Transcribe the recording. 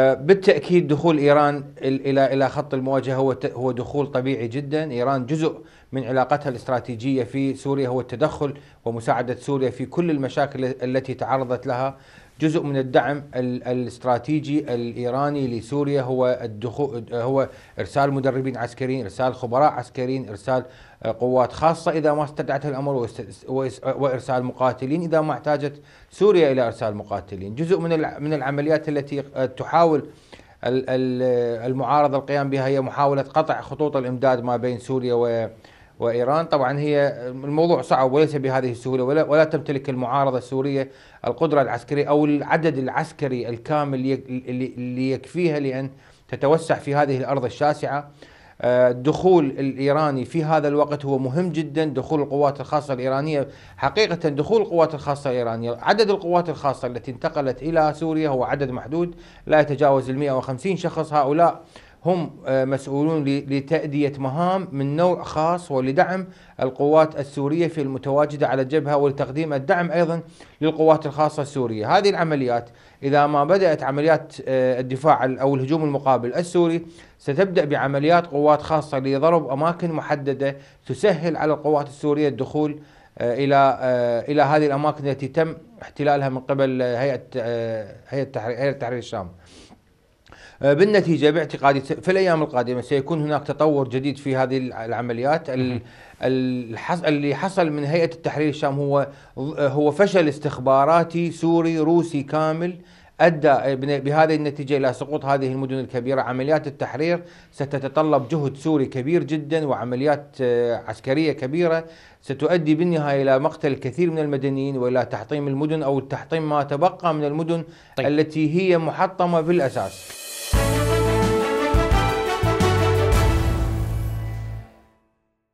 بالتاكيد دخول ايران الى الى خط المواجهه هو هو دخول طبيعي جدا، ايران جزء من علاقتها الاستراتيجيه في سوريا هو التدخل ومساعده سوريا في كل المشاكل التي تعرضت لها جزء من الدعم الاستراتيجي الايراني لسوريا هو الدخول هو ارسال مدربين عسكريين، ارسال خبراء عسكريين، ارسال آه، قوات خاصه اذا ما استدعته الامر وارسال مقاتلين اذا ما احتاجت سوريا الى ارسال مقاتلين، جزء من من العمليات التي آه، تحاول آه، المعارضه القيام بها هي محاوله قطع خطوط الامداد ما بين سوريا و وإيران طبعا هي الموضوع صعب وليس بهذه السهولة ولا, ولا تمتلك المعارضة السورية القدرة العسكرية أو العدد العسكري الكامل اللي يكفيها لأن تتوسع في هذه الأرض الشاسعة آه، الدخول الايراني في هذا الوقت هو مهم جدا دخول القوات الخاصه الايرانيه حقيقه دخول القوات الخاصه الايرانيه عدد القوات الخاصه التي انتقلت الى سوريا هو عدد محدود لا يتجاوز ال 150 شخص هؤلاء هم آه، مسؤولون لتأدية مهام من نوع خاص ولدعم القوات السورية في المتواجدة على الجبهة ولتقديم الدعم أيضا للقوات الخاصة السورية هذه العمليات إذا ما بدأت عمليات آه، الدفاع أو الهجوم المقابل السوري ستبدأ بعمليات قوات خاصة لضرب أماكن محددة تسهل على القوات السورية الدخول آه، الى الى هذه الاماكن التي تم احتلالها من قبل هيئه هيئه تحرير الشام آه، بالنتيجة باعتقادي في الأيام القادمة سيكون هناك تطور جديد في هذه العمليات اللي حصل من هيئة التحرير الشام هو هو فشل استخباراتي سوري روسي كامل ادى بهذه النتيجه الى سقوط هذه المدن الكبيره، عمليات التحرير ستتطلب جهد سوري كبير جدا وعمليات آه، عسكريه كبيره ستؤدي بالنهايه الى مقتل الكثير من المدنيين والى تحطيم المدن او تحطيم ما تبقى من المدن طيب. التي هي محطمه بالاساس.